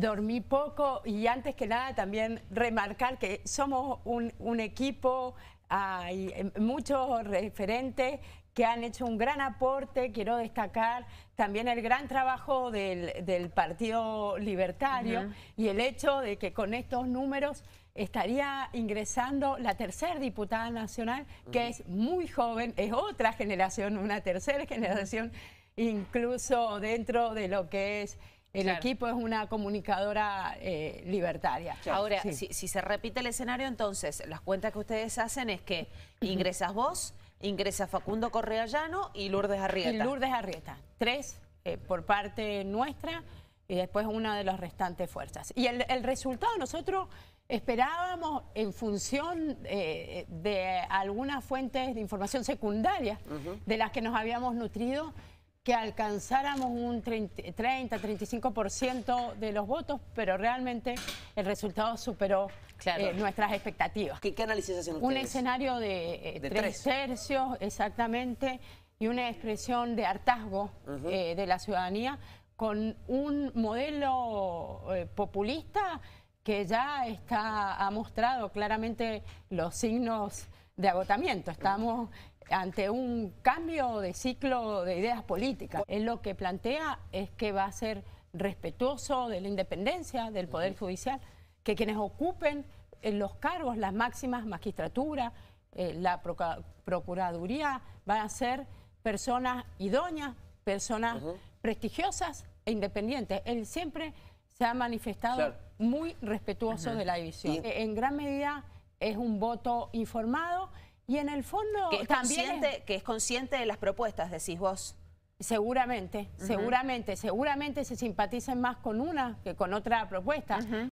dormí poco y antes que nada también remarcar que somos un, equipo, hay eh, muchos referentes que han hecho un gran aporte. Quiero destacar también el gran trabajo del, Partido Libertario y el hecho de que con estos números estaría ingresando la tercera diputada nacional, que es muy joven, es otra generación, una tercera generación, incluso dentro de lo que es el equipo es una comunicadora eh, libertaria. Ahora, si, se repite el escenario, entonces las cuentas que ustedes hacen es que ingresas vos, ingresa Facundo Correa Llano y Lourdes Arrieta. Y Lourdes Arrieta. Tres eh, por parte nuestra y después una de las restantes fuerzas. Y el, resultado nosotros esperábamos en función eh, de algunas fuentes de información secundaria de las que nos habíamos nutrido que alcanzáramos un 30-35% de los votos, pero realmente el resultado superó eh, nuestras expectativas. ¿Qué, análisis hacen ustedes? Un escenario de, eh, tres, tercios, exactamente, y una expresión de hartazgo eh, de la ciudadanía con un modelo populista que ya está, ha mostrado claramente los signos de agotamiento, estamos ante un cambio de ciclo de ideas políticas. Él lo que plantea es que va a ser respetuoso de la independencia del Poder Judicial, que quienes ocupen eh, los cargos, las máximas magistraturas, eh, la Procuraduría, van a ser personas idóneas, personas prestigiosas e independientes. Él siempre se ha manifestado muy respetuoso de la división. Eh, en gran medida es un voto informado y en el fondo... Que es también que es consciente de las propuestas, decís vos. Seguramente, seguramente, seguramente se simpaticen más con una que con otra propuesta.